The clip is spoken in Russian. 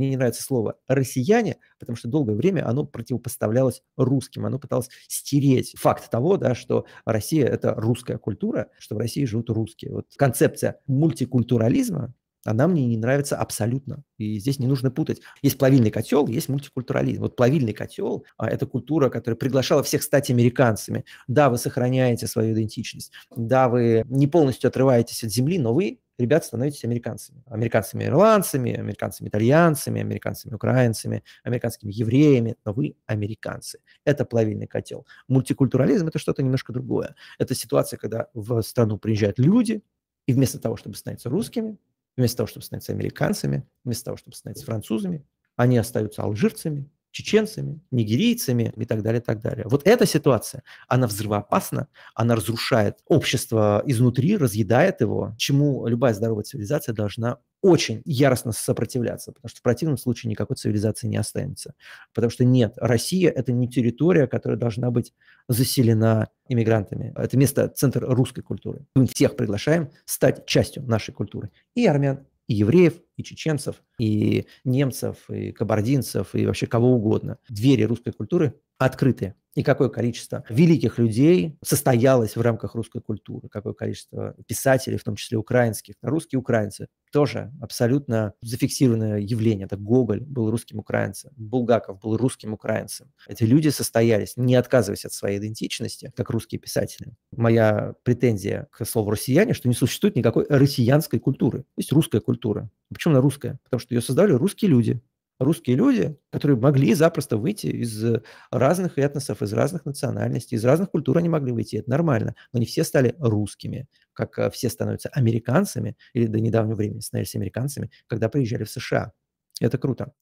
Мне не нравится слово «россияне», потому что долгое время оно противопоставлялось русским, оно пыталось стереть факт того, да, что Россия – это русская культура, что в России живут русские. Вот концепция мультикультурализма, она мне не нравится абсолютно. И здесь не нужно путать. Есть плавильный котел, есть мультикультурализм. Вот плавильный котел а – это культура, которая приглашала всех стать американцами. Да, вы сохраняете свою идентичность. Да, вы не полностью отрываетесь от земли, но вы ребят, становитесь американцами. Американцами ирландцами, американцами итальянцами, американцами украинцами, американскими евреями, но вы американцы. Это плавильный котел. Мультикультурализм – это что-то немножко другое. Это ситуация, когда в страну приезжают люди, и вместо того, чтобы становиться русскими, вместо того, чтобы становиться американцами, вместо того, чтобы становиться французами, они остаются алжирцами, чеченцами, нигерийцами и так далее, и так далее. Вот эта ситуация, она взрывоопасна, она разрушает общество изнутри, разъедает его, чему любая здоровая цивилизация должна очень яростно сопротивляться, потому что в противном случае никакой цивилизации не останется. Потому что нет, Россия – это не территория, которая должна быть заселена иммигрантами. Это место, центр русской культуры. Мы всех приглашаем стать частью нашей культуры. И армян, и евреев, и чеченцев, и немцев, и кабардинцев, и вообще кого угодно. Двери русской культуры открытые и какое количество великих людей состоялось в рамках русской культуры, какое количество писателей, в том числе украинских, русские украинцы, тоже абсолютно зафиксированное явление. Это Гоголь был русским украинцем, Булгаков был русским украинцем. Эти люди состоялись, не отказываясь от своей идентичности, как русские писатели. Моя претензия к слову «россияне», что не существует никакой россиянской культуры. Есть русская культура. Почему она русская? Потому что ее создали русские люди русские люди, которые могли запросто выйти из разных этносов, из разных национальностей, из разных культур они могли выйти, это нормально. Но не все стали русскими, как э, все становятся американцами или до недавнего времени становились американцами, когда приезжали в США. Это круто.